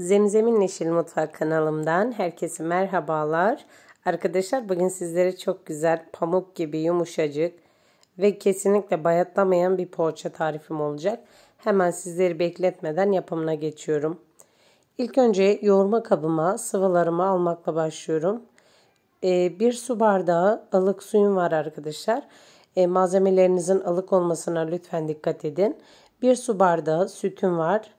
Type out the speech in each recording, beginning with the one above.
Zemzemin Yeşil Mutfak kanalımdan herkese merhabalar. Arkadaşlar bugün sizlere çok güzel pamuk gibi yumuşacık ve kesinlikle bayatlamayan bir poğaça tarifim olacak. Hemen sizleri bekletmeden yapımına geçiyorum. İlk önce yoğurma kabıma sıvılarımı almakla başlıyorum. Ee, bir su bardağı ılık suyum var arkadaşlar. Ee, malzemelerinizin ılık olmasına lütfen dikkat edin. Bir su bardağı sütüm var.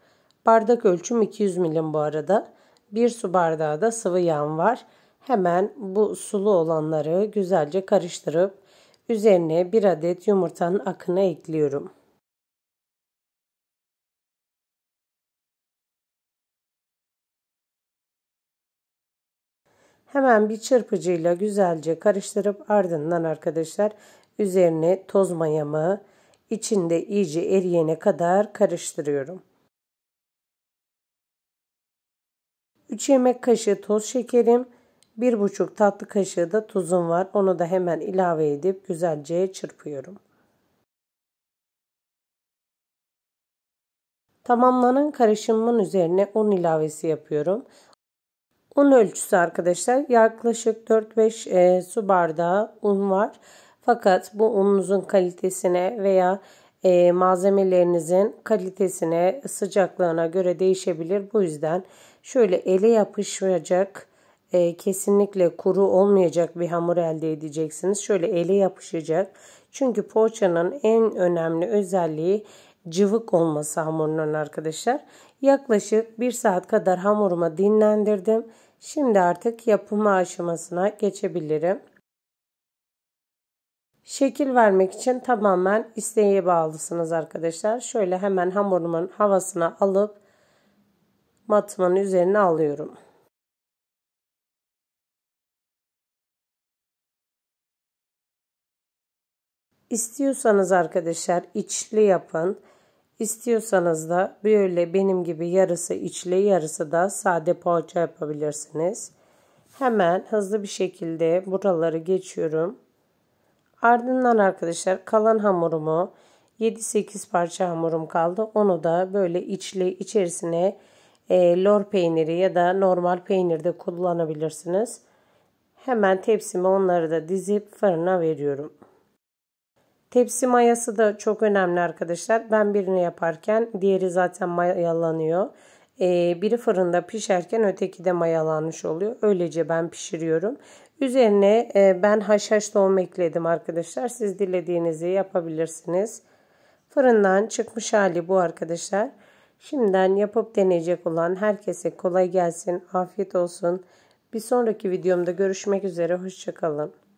Bardak ölçüm 200 milim bu arada. Bir su bardağı da sıvı yağım var. Hemen bu sulu olanları güzelce karıştırıp üzerine bir adet yumurtanın akını ekliyorum. Hemen bir çırpıcıyla güzelce karıştırıp ardından arkadaşlar üzerine toz mayamı içinde iyice eriyene kadar karıştırıyorum. 3 yemek kaşığı toz şekerim, 1,5 tatlı kaşığı da tuzum var. Onu da hemen ilave edip güzelce çırpıyorum. Tamamlanan karışımın üzerine un ilavesi yapıyorum. Un ölçüsü arkadaşlar yaklaşık 4-5 e, su bardağı un var. Fakat bu ununuzun kalitesine veya e, malzemelerinizin kalitesine, sıcaklığına göre değişebilir. Bu yüzden şöyle ele yapışacak, e, kesinlikle kuru olmayacak bir hamur elde edeceksiniz. Şöyle ele yapışacak. Çünkü poğaçanın en önemli özelliği cıvık olması hamurunun arkadaşlar. Yaklaşık 1 saat kadar hamuruma dinlendirdim. Şimdi artık yapımı aşamasına geçebilirim. Şekil vermek için tamamen isteğe bağlısınız arkadaşlar. Şöyle hemen hamurumun havasını alıp matmanın üzerine alıyorum. İstiyorsanız arkadaşlar içli yapın. İstiyorsanız da böyle benim gibi yarısı içli yarısı da sade poğaça yapabilirsiniz. Hemen hızlı bir şekilde buraları geçiyorum. Ardından arkadaşlar kalan hamurumu 7-8 parça hamurum kaldı. Onu da böyle içli içerisine e, lor peyniri ya da normal peynirde kullanabilirsiniz. Hemen tepsime onları da dizip fırına veriyorum. Tepsi mayası da çok önemli arkadaşlar. Ben birini yaparken diğeri zaten mayalanıyor. Ee, biri fırında pişerken öteki de mayalanmış oluyor. Öylece ben pişiriyorum. Üzerine e, ben haşhaş tohum ekledim arkadaşlar. Siz dilediğinizi yapabilirsiniz. Fırından çıkmış hali bu arkadaşlar. Şimdiden yapıp deneyecek olan herkese kolay gelsin, afiyet olsun. Bir sonraki videomda görüşmek üzere, hoşçakalın.